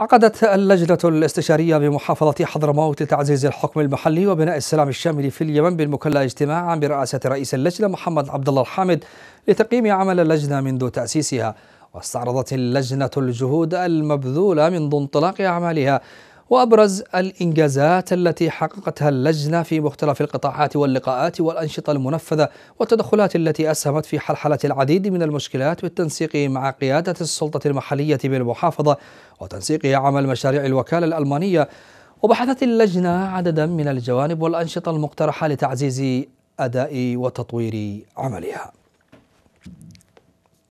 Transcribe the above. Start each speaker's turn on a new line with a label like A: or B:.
A: عقدت اللجنة الاستشارية بمحافظة حضرموت لتعزيز الحكم المحلي وبناء السلام الشامل في اليمن بالمكلا اجتماعا برئاسة رئيس اللجنة محمد عبد الله الحامد لتقييم عمل اللجنة منذ تأسيسها واستعرضت اللجنة الجهود المبذولة منذ انطلاق أعمالها وأبرز الإنجازات التي حققتها اللجنة في مختلف القطاعات واللقاءات والأنشطة المنفذة والتدخلات التي أسهمت في حلحلة العديد من المشكلات بالتنسيق مع قيادة السلطة المحلية بالمحافظة وتنسيق عمل مشاريع الوكالة الألمانية وبحثت اللجنة عددا من الجوانب والأنشطة المقترحة لتعزيز أداء وتطوير عملها